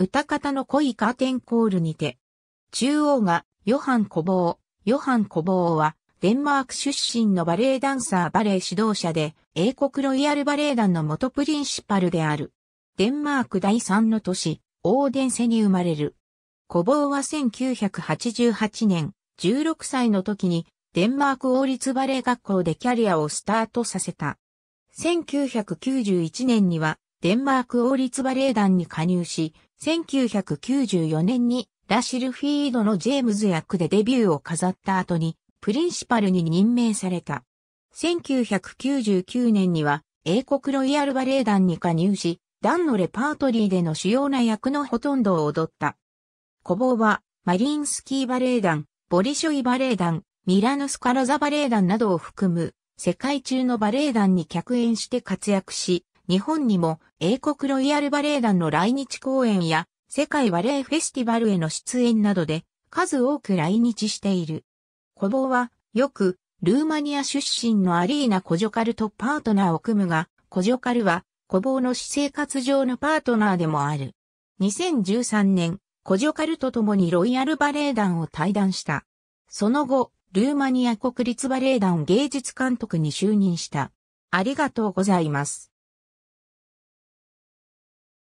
歌方の恋カーテンコールにて。中央がヨハン・コボー。ヨハン・コボーはデンマーク出身のバレエダンサーバレエ指導者で英国ロイヤルバレエ団の元プリンシパルである。デンマーク第3の都市、オーデンセに生まれる。コボーは1988年16歳の時にデンマーク王立バレエ学校でキャリアをスタートさせた。1991年にはデンマーク王立バレエ団に加入し、1994年にラシルフィードのジェームズ役でデビューを飾った後に、プリンシパルに任命された。1999年には、英国ロイヤルバレエ団に加入し、団のレパートリーでの主要な役のほとんどを踊った。コボーは、マリンスキーバレエ団、ボリショイバレエ団、ミラノスカラザバレエ団などを含む、世界中のバレエ団に客演して活躍し、日本にも英国ロイヤルバレエ団の来日公演や世界バレエフェスティバルへの出演などで数多く来日している。コボはよくルーマニア出身のアリーナ・コジョカルとパートナーを組むが、コジョカルはコボの私生活上のパートナーでもある。2013年、コジョカルと共にロイヤルバレエ団を退団した。その後、ルーマニア国立バレエ団芸術監督に就任した。ありがとうございます。